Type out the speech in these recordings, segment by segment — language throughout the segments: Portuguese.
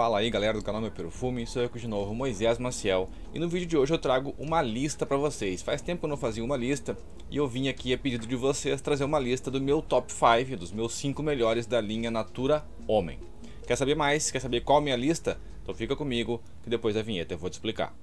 Fala aí galera do canal Meu Perfume, sou eu de novo, Moisés Maciel E no vídeo de hoje eu trago uma lista para vocês Faz tempo que eu não fazia uma lista E eu vim aqui a pedido de vocês trazer uma lista do meu top 5 Dos meus 5 melhores da linha Natura Homem Quer saber mais? Quer saber qual a minha lista? Então fica comigo que depois da vinheta eu vou te explicar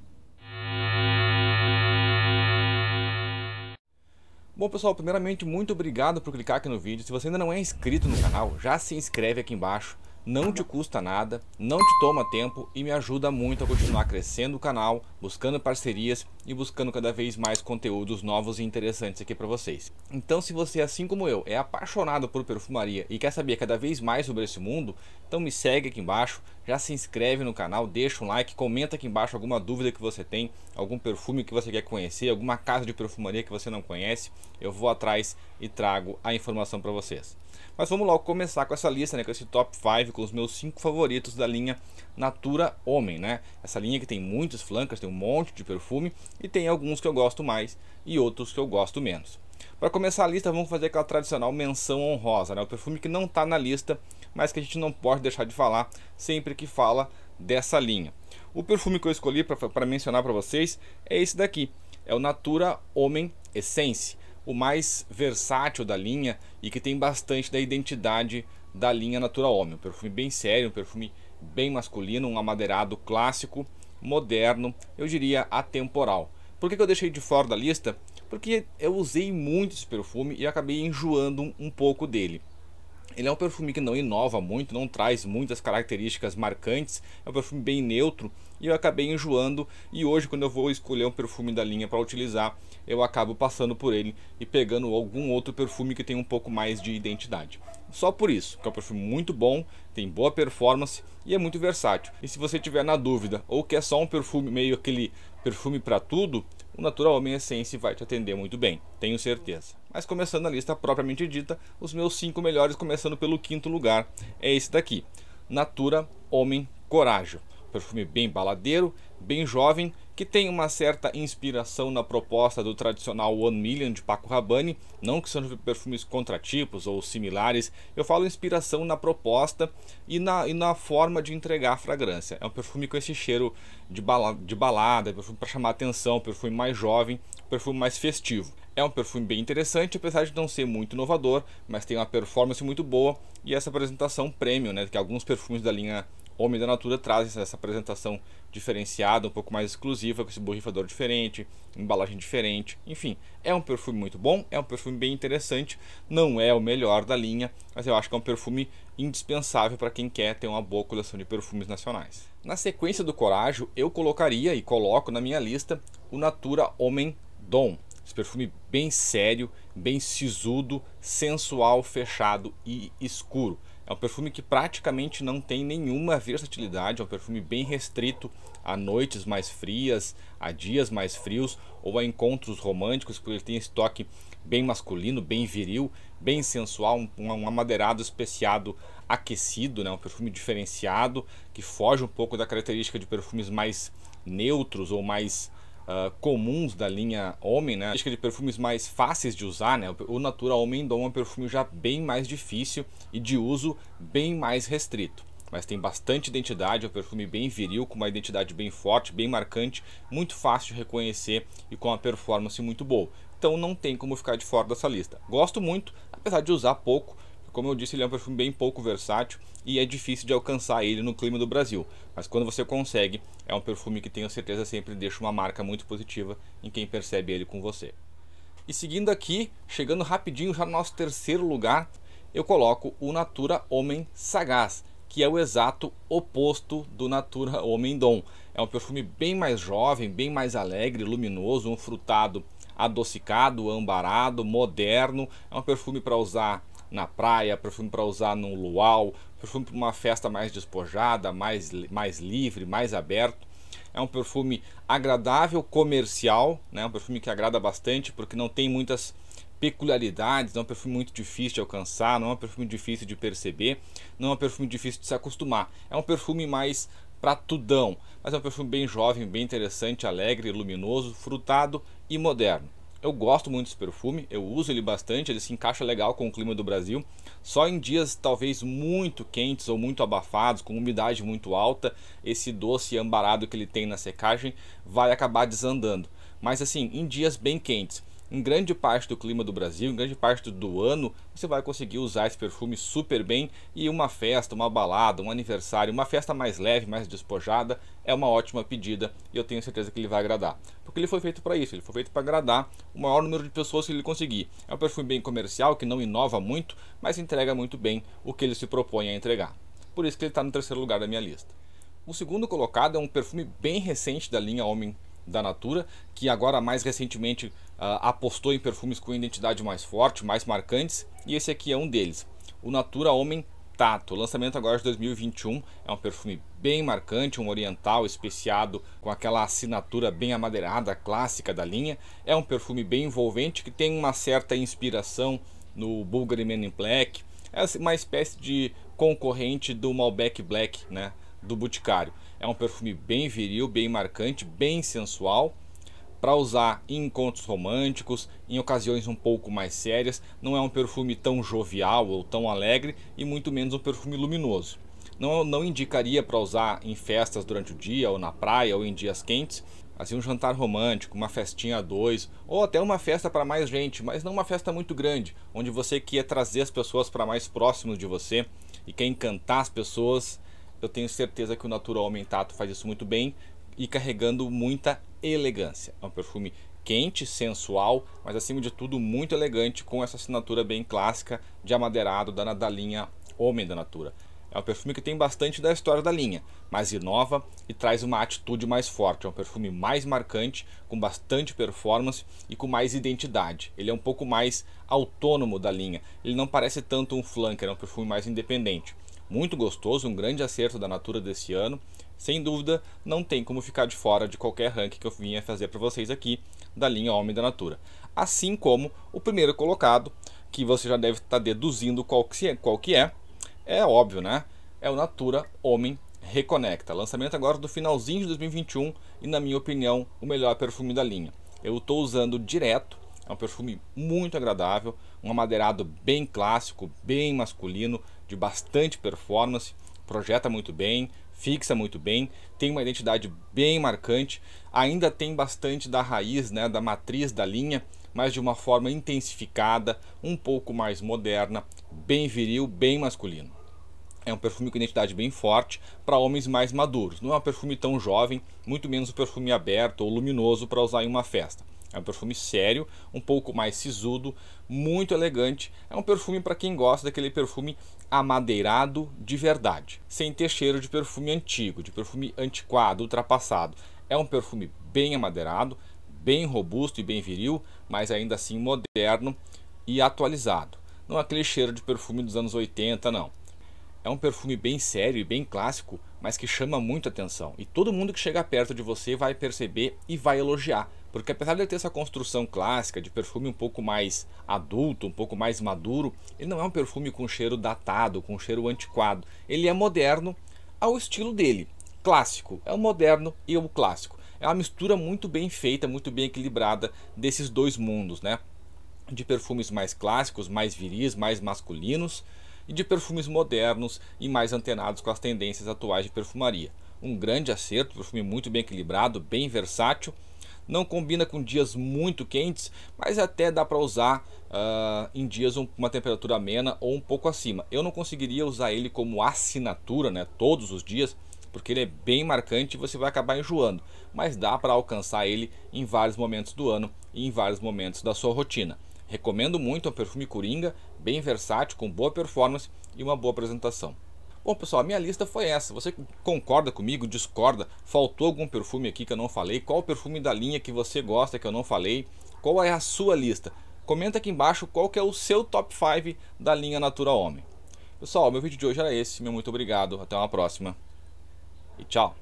Bom pessoal, primeiramente muito obrigado por clicar aqui no vídeo Se você ainda não é inscrito no canal, já se inscreve aqui embaixo não te custa nada, não te toma tempo e me ajuda muito a continuar crescendo o canal, buscando parcerias e buscando cada vez mais conteúdos novos e interessantes aqui para vocês. Então se você, assim como eu, é apaixonado por perfumaria e quer saber cada vez mais sobre esse mundo, então me segue aqui embaixo, já se inscreve no canal, deixa um like, comenta aqui embaixo alguma dúvida que você tem, algum perfume que você quer conhecer, alguma casa de perfumaria que você não conhece, eu vou atrás e trago a informação para vocês. Mas vamos logo começar com essa lista, né, com esse top 5, com os meus 5 favoritos da linha Natura Homem, né? Essa linha que tem muitos flancas, tem um monte de perfume e tem alguns que eu gosto mais e outros que eu gosto menos. Para começar a lista, vamos fazer aquela tradicional menção honrosa, né? O perfume que não está na lista, mas que a gente não pode deixar de falar sempre que fala dessa linha. O perfume que eu escolhi para mencionar para vocês é esse daqui, é o Natura Homem Essence o mais versátil da linha e que tem bastante da identidade da linha Natural Homem. Um perfume bem sério, um perfume bem masculino, um amadeirado clássico, moderno, eu diria atemporal. Por que eu deixei de fora da lista? Porque eu usei muito esse perfume e acabei enjoando um pouco dele. Ele é um perfume que não inova muito, não traz muitas características marcantes, é um perfume bem neutro e eu acabei enjoando e hoje quando eu vou escolher um perfume da linha para utilizar, eu acabo passando por ele e pegando algum outro perfume que tem um pouco mais de identidade. Só por isso, que é um perfume muito bom, tem boa performance e é muito versátil. E se você tiver na dúvida ou quer só um perfume meio aquele perfume para tudo, o Natural Homem Essence vai te atender muito bem, tenho certeza. Mas começando a lista propriamente dita, os meus 5 melhores, começando pelo quinto lugar, é esse daqui: Natura Homem Coragem. Perfume bem baladeiro, bem jovem, que tem uma certa inspiração na proposta do tradicional One Million de Paco Rabanne, não que sejam perfumes contratipos ou similares, eu falo inspiração na proposta e na, e na forma de entregar a fragrância. É um perfume com esse cheiro de, bala, de balada, perfume para chamar atenção, perfume mais jovem, perfume mais festivo. É um perfume bem interessante, apesar de não ser muito inovador, mas tem uma performance muito boa e essa apresentação premium, né, que alguns perfumes da linha Homem da Natura trazem essa apresentação diferenciada, um pouco mais exclusiva, com esse borrifador diferente, embalagem diferente, enfim. É um perfume muito bom, é um perfume bem interessante, não é o melhor da linha, mas eu acho que é um perfume indispensável para quem quer ter uma boa coleção de perfumes nacionais. Na sequência do Coragem, eu colocaria e coloco na minha lista o Natura Homem Dom. Esse perfume bem sério, bem sisudo, sensual, fechado e escuro. É um perfume que praticamente não tem nenhuma versatilidade, é um perfume bem restrito a noites mais frias, a dias mais frios ou a encontros românticos, porque ele tem esse toque bem masculino, bem viril, bem sensual, um, um amadeirado especiado aquecido, né? um perfume diferenciado que foge um pouco da característica de perfumes mais neutros ou mais uh, comuns da linha Homem, né? Acho que é de perfumes mais fáceis de usar, né? O Natura Homem Dom é um perfume já bem mais difícil e de uso bem mais restrito mas tem bastante identidade, é um perfume bem viril, com uma identidade bem forte, bem marcante, muito fácil de reconhecer e com uma performance muito boa. Então não tem como ficar de fora dessa lista. Gosto muito, apesar de usar pouco, como eu disse, ele é um perfume bem pouco versátil e é difícil de alcançar ele no clima do Brasil. Mas quando você consegue, é um perfume que tenho certeza sempre deixa uma marca muito positiva em quem percebe ele com você. E seguindo aqui, chegando rapidinho já no nosso terceiro lugar, eu coloco o Natura Homem Sagaz, que é o exato oposto do Natura Homem Dom. É um perfume bem mais jovem, bem mais alegre, luminoso, um frutado adocicado, ambarado, moderno. É um perfume para usar na praia, perfume para usar num luau, perfume para uma festa mais despojada, mais, mais livre, mais aberto. É um perfume agradável, comercial, né? um perfume que agrada bastante porque não tem muitas peculiaridades, não é um perfume muito difícil de alcançar, não é um perfume difícil de perceber, não é um perfume difícil de se acostumar. É um perfume mais para tudão, mas é um perfume bem jovem, bem interessante, alegre, luminoso, frutado e moderno. Eu gosto muito desse perfume, eu uso ele bastante, ele se encaixa legal com o clima do Brasil. Só em dias talvez muito quentes ou muito abafados, com umidade muito alta, esse doce ambarado que ele tem na secagem vai acabar desandando. Mas assim, em dias bem quentes, em grande parte do clima do Brasil, em grande parte do ano, você vai conseguir usar esse perfume super bem e uma festa, uma balada, um aniversário, uma festa mais leve, mais despojada, é uma ótima pedida e eu tenho certeza que ele vai agradar. Porque ele foi feito para isso, ele foi feito para agradar o maior número de pessoas que ele conseguir. É um perfume bem comercial, que não inova muito, mas entrega muito bem o que ele se propõe a entregar. Por isso que ele está no terceiro lugar da minha lista. O segundo colocado é um perfume bem recente da linha Homem da Natura, que agora mais recentemente uh, apostou em perfumes com identidade mais forte, mais marcantes, e esse aqui é um deles. O Natura Homem Tato, lançamento agora de 2021, é um perfume bem marcante, um oriental especiado com aquela assinatura bem amadeirada clássica da linha. É um perfume bem envolvente que tem uma certa inspiração no Bulgari Men in Black. É uma espécie de concorrente do Malbec Black, né? do Boticário. É um perfume bem viril, bem marcante, bem sensual, para usar em encontros românticos, em ocasiões um pouco mais sérias. Não é um perfume tão jovial ou tão alegre e muito menos um perfume luminoso. Não, não indicaria para usar em festas durante o dia, ou na praia, ou em dias quentes. Assim, um jantar romântico, uma festinha a dois, ou até uma festa para mais gente, mas não uma festa muito grande, onde você quer trazer as pessoas para mais próximo de você e quer encantar as pessoas eu tenho certeza que o Natural Aumentato faz isso muito bem e carregando muita elegância. É um perfume quente, sensual, mas acima de tudo muito elegante com essa assinatura bem clássica de amadeirado da, da linha Homem da Natura. É um perfume que tem bastante da história da linha, mas inova e traz uma atitude mais forte. É um perfume mais marcante, com bastante performance e com mais identidade. Ele é um pouco mais autônomo da linha. Ele não parece tanto um flanker, é um perfume mais independente. Muito gostoso, um grande acerto da Natura desse ano. Sem dúvida, não tem como ficar de fora de qualquer ranking que eu vinha fazer para vocês aqui da linha Homem da Natura. Assim como o primeiro colocado, que você já deve estar tá deduzindo qual que, é, qual que é, é óbvio, né? É o Natura Homem Reconecta. Lançamento agora do finalzinho de 2021 e, na minha opinião, o melhor perfume da linha. Eu estou usando direto, é um perfume muito agradável, um amadeirado bem clássico, bem masculino, de bastante performance, projeta muito bem, fixa muito bem, tem uma identidade bem marcante, ainda tem bastante da raiz, né, da matriz da linha, mas de uma forma intensificada, um pouco mais moderna, bem viril, bem masculino. É um perfume com identidade bem forte para homens mais maduros. Não é um perfume tão jovem, muito menos um perfume aberto ou luminoso para usar em uma festa. É um perfume sério, um pouco mais sisudo, muito elegante. É um perfume para quem gosta daquele perfume amadeirado de verdade, sem ter cheiro de perfume antigo, de perfume antiquado, ultrapassado. É um perfume bem amadeirado, bem robusto e bem viril, mas ainda assim moderno e atualizado. Não é aquele cheiro de perfume dos anos 80, não. É um perfume bem sério e bem clássico, mas que chama muito atenção. E todo mundo que chegar perto de você vai perceber e vai elogiar, porque apesar de ele ter essa construção clássica de perfume um pouco mais adulto, um pouco mais maduro, ele não é um perfume com cheiro datado, com cheiro antiquado. Ele é moderno ao estilo dele, clássico. É o moderno e o clássico. É uma mistura muito bem feita, muito bem equilibrada desses dois mundos, né? De perfumes mais clássicos, mais viris, mais masculinos, e de perfumes modernos e mais antenados com as tendências atuais de perfumaria. Um grande acerto, perfume muito bem equilibrado, bem versátil não combina com dias muito quentes, mas até dá para usar uh, em dias com um, uma temperatura amena ou um pouco acima. Eu não conseguiria usar ele como assinatura né, todos os dias, porque ele é bem marcante e você vai acabar enjoando, mas dá para alcançar ele em vários momentos do ano e em vários momentos da sua rotina. Recomendo muito, é um perfume coringa, bem versátil, com boa performance e uma boa apresentação. Bom, pessoal, a minha lista foi essa. Você concorda comigo? Discorda? Faltou algum perfume aqui que eu não falei? Qual perfume da linha que você gosta que eu não falei? Qual é a sua lista? Comenta aqui embaixo qual que é o seu top 5 da linha Natura Homem. Pessoal, meu vídeo de hoje era esse. Meu muito obrigado. Até uma próxima. E tchau.